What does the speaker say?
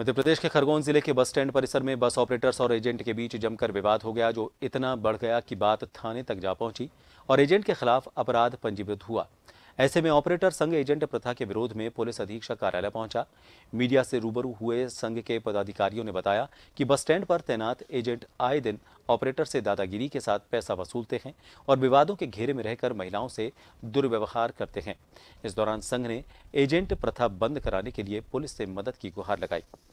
मध्य प्रदेश के खरगोन जिले के बस स्टैंड परिसर में बस ऑपरेटर्स और एजेंट के बीच जमकर विवाद हो गया जो इतना बढ़ गया कि बात थाने तक जा पहुंची और एजेंट के खिलाफ अपराध पंजीकृत हुआ ऐसे में ऑपरेटर संघ एजेंट प्रथा के विरोध में पुलिस अधीक्षक कार्यालय पहुंचा मीडिया से रूबरू हुए संघ के पदाधिकारियों ने बताया कि बस स्टैंड पर तैनात एजेंट आए दिन ऑपरेटर से दादागिरी के साथ पैसा वसूलते हैं और विवादों के घेरे में रहकर महिलाओं से दुर्व्यवहार करते हैं इस दौरान संघ ने एजेंट प्रथा बंद कराने के लिए पुलिस से मदद की गुहार लगाई